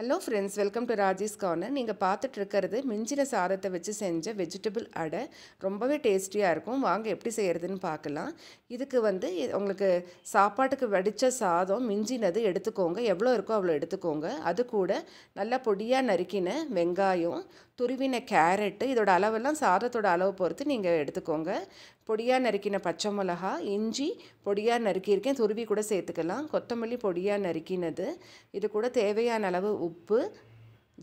hello friends welcome to Rajesh corner நீங்கள் பார்த்துட்டு மிஞ்சின சாதத்தை வச்சு செஞ்ச வெஜிடபிள் அடை ரொம்பவே டேஸ்டியாக இருக்கும் வாங்க எப்படி செய்கிறதுன்னு பார்க்கலாம் இதுக்கு வந்து உங்களுக்கு சாப்பாட்டுக்கு வடித்த சாதம் மிஞ்சினது எடுத்துக்கோங்க எவ்வளோ இருக்கோ அவ்வளோ எடுத்துக்கோங்க அது கூட நல்லா பொடியாக நறுக்கின வெங்காயம் துருவின கேரட்டு இதோட அளவெல்லாம் சாதத்தோட அளவு பொறுத்து நீங்கள் எடுத்துக்கோங்க பொடியாக நறுக்கின பச்சை மிளகா இஞ்சி பொடியாக நறுக்கியிருக்கேன் துருவி கூட சேர்த்துக்கலாம் கொத்தமல்லி பொடியாக நறுக்கினது இது கூட தேவையான அளவு உப்பு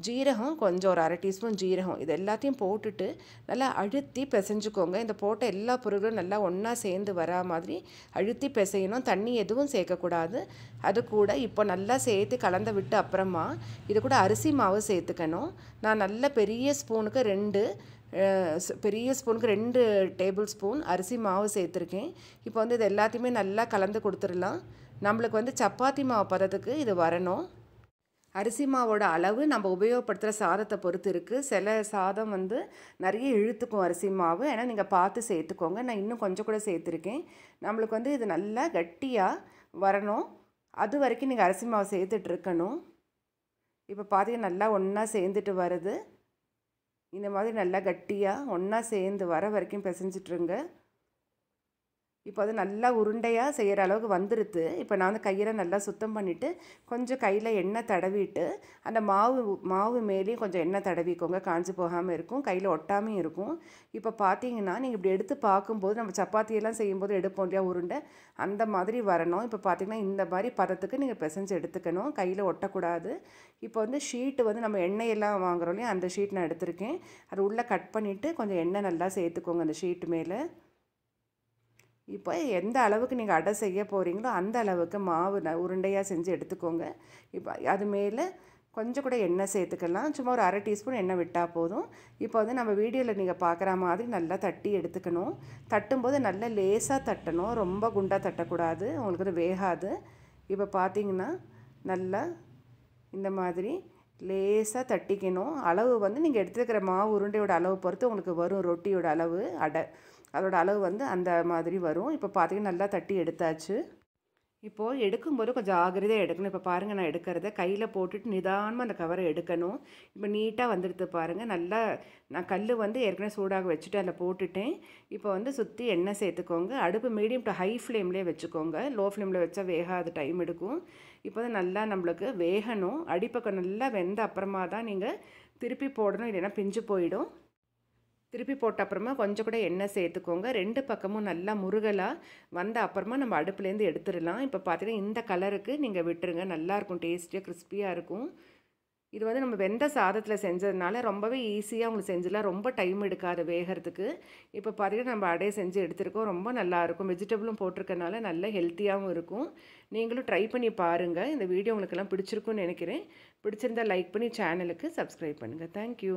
ஜீரகம் கொஞ்சம் ஒரு அரை டீஸ்பூன் ஜீரகம் இது எல்லாத்தையும் போட்டுட்டு நல்லா அழுத்தி பிசைஞ்சுக்கோங்க இந்த போட்ட எல்லா பொருளும் நல்லா ஒன்றா சேர்ந்து வரா மாதிரி அழுத்தி பிசையணும் தண்ணி எதுவும் சேர்க்கக்கூடாது அது கூட இப்போ நல்லா சேர்த்து கலந்து விட்டு அப்புறமா இது கூட அரிசி மாவு சேர்த்துக்கணும் நான் நல்ல பெரிய ஸ்பூனுக்கு ரெண்டு பெரிய ஸ்பூனுக்கு ரெண்டு டேபிள் ஸ்பூன் அரிசி மாவு சேர்த்துருக்கேன் இப்போ வந்து இது எல்லாத்தையுமே நல்லா கலந்து கொடுத்துடலாம் நம்மளுக்கு வந்து சப்பாத்தி மாவு பதத்துக்கு இது வரணும் அரிசி மாவோட அளவு நம்ம உபயோகப்படுத்துகிற சாதத்தை பொறுத்து இருக்குது சில சாதம் வந்து நிறைய இழுத்துக்கும் அரிசி மாவு ஏன்னா நீங்கள் பார்த்து சேர்த்துக்கோங்க நான் இன்னும் கொஞ்சம் கூட சேர்த்துருக்கேன் நம்மளுக்கு வந்து இது நல்லா கட்டியாக வரணும் அது வரைக்கும் நீங்கள் அரிசி மாவு சேர்த்துட்ருக்கணும் இப்போ பார்த்தீங்கன்னா நல்லா ஒன்றா சேர்ந்துட்டு வருது இந்த மாதிரி நல்லா கட்டியாக ஒன்றா சேர்ந்து வர வரைக்கும் பிசைஞ்சிட்ருங்க இப்போ அது நல்லா உருண்டையாக செய்கிற அளவுக்கு வந்துடுது இப்போ நான் வந்து கையில் நல்லா சுத்தம் பண்ணிவிட்டு கொஞ்சம் கையில் எண்ணெய் தடவிட்டு அந்த மாவு மாவு மேலேயும் கொஞ்சம் எண்ணெய் தடவிக்கோங்க காஞ்சி போகாமல் இருக்கும் கையில் ஒட்டாமையும் இருக்கும் இப்போ பார்த்தீங்கன்னா நீங்கள் இப்படி எடுத்து பார்க்கும்போது நம்ம சப்பாத்தியெல்லாம் செய்யும்போது எடுப்போம் இல்லையா உருண்டை அந்த மாதிரி வரணும் இப்போ பார்த்திங்கன்னா இந்த மாதிரி பதத்துக்கு நீங்கள் பிசைஞ்சு எடுத்துக்கணும் கையில் ஒட்டக்கூடாது இப்போ வந்து ஷீட்டு வந்து நம்ம எண்ணெயெல்லாம் வாங்குறோம் இல்லையா அந்த ஷீட் நான் எடுத்திருக்கேன் அது உள்ளே கட் பண்ணிவிட்டு கொஞ்சம் எண்ணெய் நல்லா சேர்த்துக்கோங்க அந்த ஷீட்டு மேலே இப்போ எந்த அளவுக்கு நீங்கள் அடை செய்ய போகிறீங்களோ அந்த அளவுக்கு மாவு ந உருண்டையாக செஞ்சு எடுத்துக்கோங்க இப்போ அது மேலே கொஞ்சம் கூட எண்ணெய் சேர்த்துக்கலாம் சும்மா ஒரு அரை டீஸ்பூன் எண்ணெய் விட்டால் போதும் இப்போ வந்து நம்ம வீடியோவில் நீங்கள் பார்க்குற மாதிரி நல்லா தட்டி எடுத்துக்கணும் தட்டும்போது நல்லா லேசாக தட்டணும் ரொம்ப குண்டாக தட்டக்கூடாது உங்களுக்கு வேகாது இப்போ பார்த்தீங்கன்னா நல்லா இந்த மாதிரி லேசாக தட்டிக்கணும் அளவு வந்து நீங்கள் எடுத்துருக்கிற மாவு உருண்டையோட அளவு பொறுத்து உங்களுக்கு வரும் ரொட்டியோட அளவு அடை அதோடய அளவு வந்து அந்த மாதிரி வரும் இப்போ பார்த்திங்கன்னா நல்லா தட்டி எடுத்தாச்சு இப்போது எடுக்கும்போது கொஞ்சம் ஜாகிரதையாக எடுக்கணும் இப்போ பாருங்கள் நான் எடுக்கிறத கையில் போட்டுட்டு நிதானமாக அந்த கவரை எடுக்கணும் இப்போ நீட்டாக வந்துடுது பாருங்கள் நல்லா நான் கல் வந்து ஏற்கனவே சூடாக வச்சுட்டு அதில் போட்டுட்டேன் இப்போ வந்து சுற்றி எண்ணெய் சேர்த்துக்கோங்க அடுப்பு மீடியம் டு ஹை ஃப்ளேம்லேயே வச்சுக்கோங்க லோ ஃப்ளேமில் வச்சால் வேகாது டைம் எடுக்கும் இப்போ தான் நல்லா நம்மளுக்கு வேகணும் அடிப்பக்கம் நல்லா வெந்த அப்புறமா தான் நீங்கள் திருப்பி போடணும் இல்லைன்னா பிஞ்சு போயிடும் திருப்பி போட்ட அப்புறமா கொஞ்சம் கூட எண்ணெய் சேர்த்துக்கோங்க ரெண்டு பக்கமும் நல்லா முருகலாக வந்த அப்புறமா நம்ம அடுப்புலேருந்து எடுத்துடலாம் இப்போ பார்த்தீங்கன்னா இந்த கலருக்கு நீங்கள் விட்டுருங்க நல்லாயிருக்கும் டேஸ்ட்டியாக கிறிஸ்பியாக இருக்கும் இது வந்து நம்ம வெந்த சாதத்தில் செஞ்சதுனால ரொம்பவே ஈஸியாக உங்களுக்கு செஞ்சிடலாம் ரொம்ப டைம் எடுக்காது வேகிறதுக்கு இப்போ பார்த்திங்கன்னா நம்ம அடையை செஞ்சு எடுத்துருக்கோம் ரொம்ப நல்லாயிருக்கும் வெஜிடபிளும் போட்டிருக்கனால நல்ல ஹெல்த்தியாகவும் இருக்கும் நீங்களும் ட்ரை பண்ணி பாருங்கள் இந்த வீடியோ உங்களுக்கெல்லாம் பிடிச்சிருக்குன்னு நினைக்கிறேன் பிடிச்சிருந்தால் லைக் பண்ணி சேனலுக்கு சப்ஸ்கிரைப் பண்ணுங்கள் தேங்க்யூ